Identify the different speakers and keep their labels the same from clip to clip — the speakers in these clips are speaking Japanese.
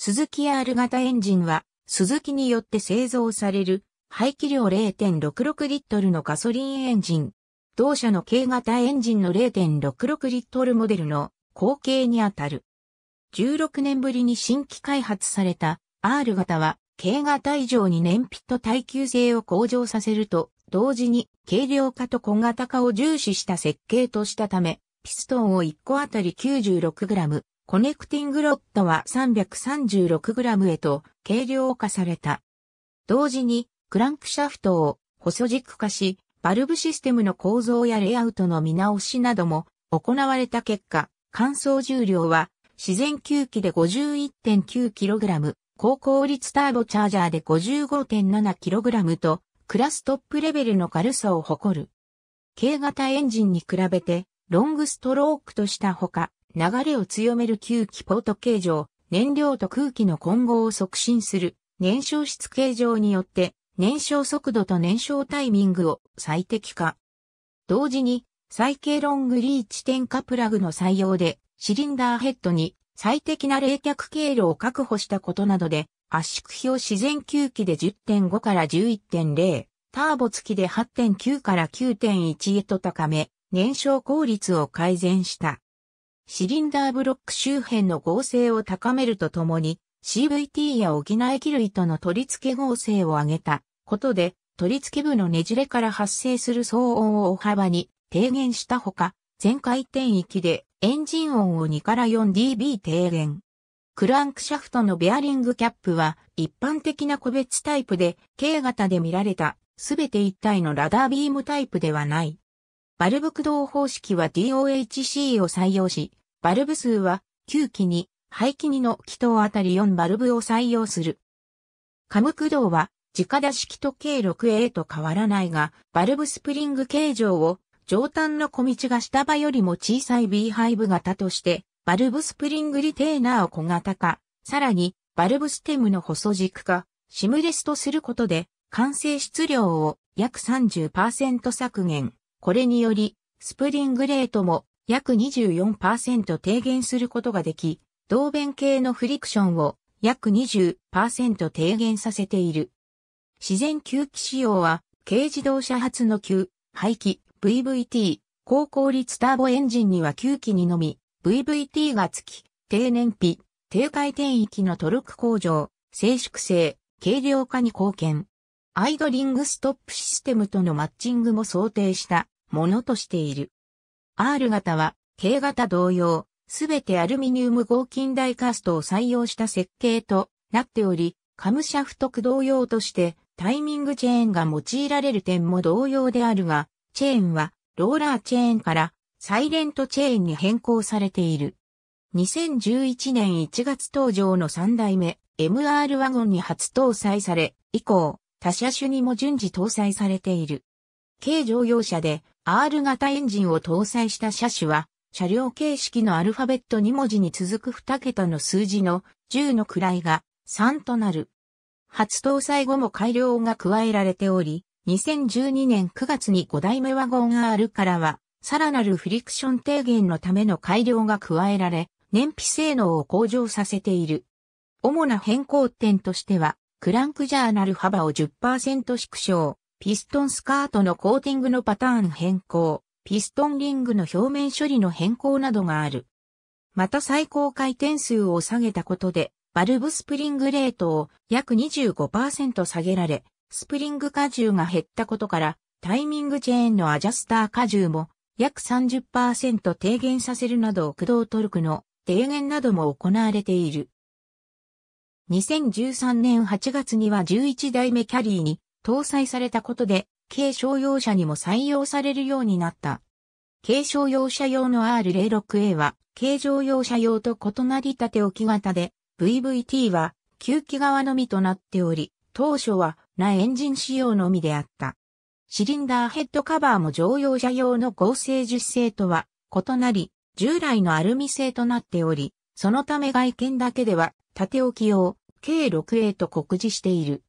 Speaker 1: 鈴木 R 型エンジンは、鈴木によって製造される、排気量0.66リットルのガソリンエンジン。同社の軽型エンジンの0.66リットルモデルの後継にあたる。16年ぶりに新規開発された R 型は、軽型以上に燃費と耐久性を向上させると、同時に軽量化と小型化を重視した設計としたため、ピストンを1個あたり 96g、コネクティングロッドは 336g へと軽量化された。同時にクランクシャフトを細軸化し、バルブシステムの構造やレイアウトの見直しなども行われた結果、乾燥重量は自然吸気で 51.9kg、高効率ターボチャージャーで 55.7kg と、クラストップレベルの軽さを誇る。軽型エンジンに比べて、ロングストロークとしたほか、流れを強める吸気ポート形状、燃料と空気の混合を促進する燃焼室形状によって燃焼速度と燃焼タイミングを最適化。同時に、サイケロングリーチ点火プラグの採用で、シリンダーヘッドに最適な冷却経路を確保したことなどで、圧縮比を自然吸気で10.5から11.0、ターボ付きで8.9から9.1へと高め、燃焼効率を改善した。シリンダーブロック周辺の合成を高めるとともに、CVT や補機類との取り付け合成を上げたことで、取り付け部のねじれから発生する騒音を大幅に低減したほか、全回転域でエンジン音を2から 4dB 低減。クランクシャフトのベアリングキャップは一般的な個別タイプで、軽型で見られたすべて一体のラダービームタイプではない。バルブ駆動方式は DOHC を採用し、バルブ数は9基に、排気2の気筒あたり4バルブを採用する。カム駆動は、直出し気と計 6A と変わらないが、バルブスプリング形状を、上端の小道が下場よりも小さい B ハイブ型として、バルブスプリングリテーナーを小型化、さらに、バルブステムの細軸化、シムレストすることで、完成質量を約30%削減。これにより、スプリングレートも約24%低減することができ、同弁系のフリクションを約20%低減させている。自然吸気仕様は、軽自動車発の吸、排気、VVT、高効率ターボエンジンには吸気にのみ、VVT がつき、低燃費、低回転域のトルク向上、静粛性、軽量化に貢献。アイドリングストップシステムとのマッチングも想定したものとしている。R 型は、K 型同様、すべてアルミニウム合金ダイカストを採用した設計となっており、カムシャフト駆動用として、タイミングチェーンが用いられる点も同様であるが、チェーンは、ローラーチェーンから、サイレントチェーンに変更されている。2011年1月登場の3代目、MR ワゴンに初搭載され、以降、他車種にも順次搭載されている。軽乗用車で R 型エンジンを搭載した車種は、車両形式のアルファベット2文字に続く2桁の数字の10の位が3となる。初搭載後も改良が加えられており、2012年9月に5代目ワゴン R からは、さらなるフリクション低減のための改良が加えられ、燃費性能を向上させている。主な変更点としては、クランクジャーナル幅を10%縮小、ピストンスカートのコーティングのパターン変更、ピストンリングの表面処理の変更などがある。また最高回転数を下げたことで、バルブスプリングレートを約25%下げられ、スプリング荷重が減ったことから、タイミングチェーンのアジャスター荷重も約30%低減させるなど駆動トルクの低減なども行われている。2013年8月には11代目キャリーに搭載されたことで、軽商用車にも採用されるようになった。軽商用車用の R06A は、軽乗用車用と異なり縦置き型で、VVT は、吸気側のみとなっており、当初は、なエンジン仕様のみであった。シリンダーヘッドカバーも乗用車用の合成樹脂製とは異なり、従来のアルミ製となっており、そのため外見だけでは縦置き用 K6A と酷似している。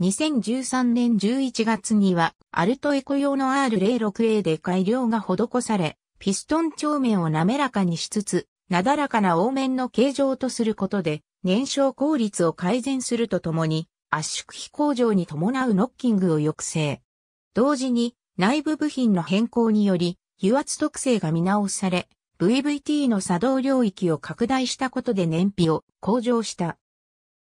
Speaker 1: 2013年11月には、アルトエコ用の R06A で改良が施され、ピストン長面を滑らかにしつつ、なだらかな凹面の形状とすることで、燃焼効率を改善するとともに、圧縮比向上に伴うノッキングを抑制。同時に、内部部品の変更により、油圧特性が見直され、VVT の作動領域を拡大したことで燃費を向上した。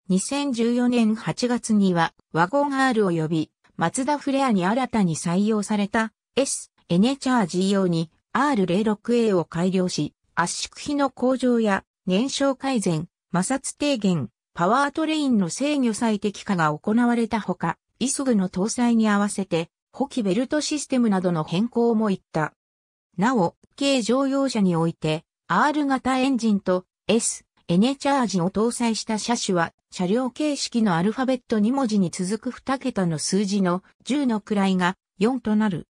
Speaker 1: 2014年8月にはワゴン R 及びマツダフレアに新たに採用された S、N チャージ用に R06A を改良し、圧縮比の向上や燃焼改善、摩擦低減、パワートレインの制御最適化が行われたほか、イスグの搭載に合わせて、補機ベルトシステムなどの変更もいった。なお、軽乗用車において、R 型エンジンと S、N チャージを搭載した車種は車両形式のアルファベット2文字に続く2桁の数字の10の位が4となる。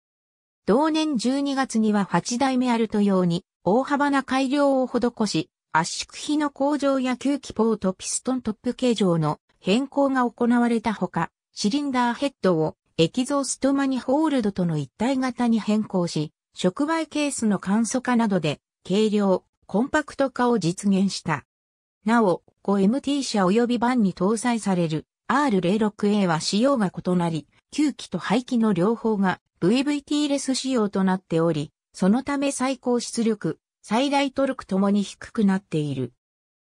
Speaker 1: 同年12月には8代目アルト用に大幅な改良を施し、圧縮比の向上や吸気ポートピストントップ形状の変更が行われたほか、シリンダーヘッドをエキゾーストマニホールドとの一体型に変更し、触媒ケースの簡素化などで軽量、コンパクト化を実現した。なお、5MT 車及び版に搭載される R06A は仕様が異なり、吸機と排気の両方が VVT レス仕様となっており、そのため最高出力、最大トルクともに低くなっている。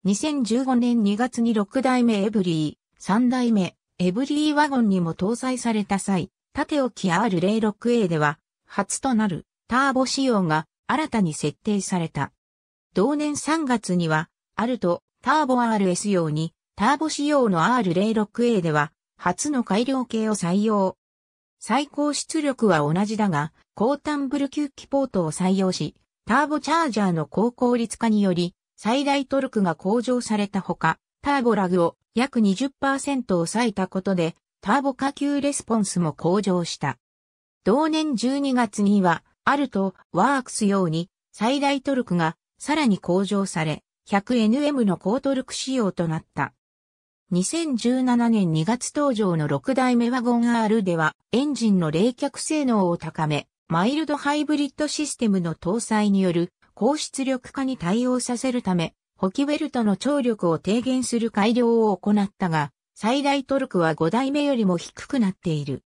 Speaker 1: 2015年2月に6代目エブリー、3代目エブリーワゴンにも搭載された際、縦置き R06A では、初となるターボ仕様が新たに設定された。同年3月には、あると、ターボ RS 用に、ターボ仕様の R06A では、初の改良系を採用。最高出力は同じだが、高タンブル吸気ポートを採用し、ターボチャージャーの高効率化により、最大トルクが向上されたほか、ターボラグを約20%抑えたことで、ターボ下級レスポンスも向上した。同年12月には、アルト、ワークス用に最大トルクがさらに向上され、100nm の高トルク仕様となった。2017年2月登場の6代目ワゴン R では、エンジンの冷却性能を高め、マイルドハイブリッドシステムの搭載による高出力化に対応させるため、ホキベルトの張力を低減する改良を行ったが、最大トルクは5代目よりも低くなっている。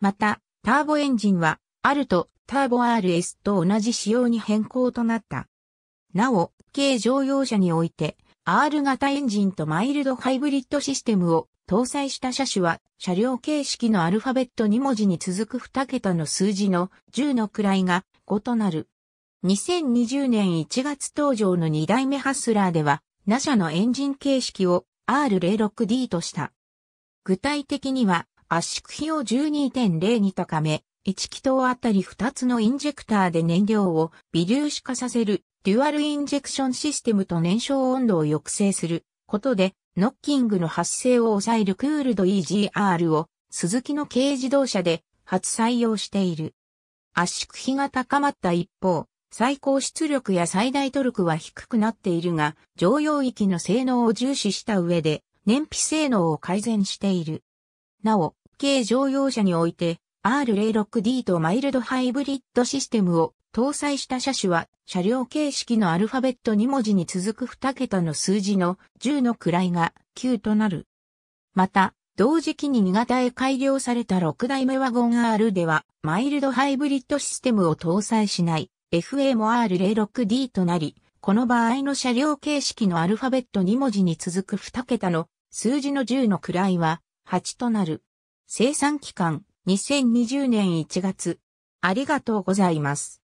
Speaker 1: また、ターボエンジンは、R とターボ RS と同じ仕様に変更となった。なお、系乗用車において、R 型エンジンとマイルドハイブリッドシステムを搭載した車種は、車両形式のアルファベット2文字に続く2桁の数字の10の位が異なる。2020年1月登場の2代目ハスラーでは、ナ社のエンジン形式を R06D とした。具体的には、圧縮比を12.0に高め、1気筒あたり2つのインジェクターで燃料を微粒子化させるデュアルインジェクションシステムと燃焼温度を抑制することで、ノッキングの発生を抑えるクールド EGR を、スズキの軽自動車で初採用している。圧縮比が高まった一方、最高出力や最大トルクは低くなっているが、常用域の性能を重視した上で、燃費性能を改善している。なお、軽乗用車において、R06D とマイルドハイブリッドシステムを搭載した車種は車両形式のアルファベット2文字に続く2桁の数字の10の位が9となる。また、同時期に2型へ改良された6代目ワゴン R ではマイルドハイブリッドシステムを搭載しない FA も R06D となり、この場合の車両形式のアルファベット2文字に続く2桁の数字の10の位は8となる。生産期間2020年1月。ありがとうございます。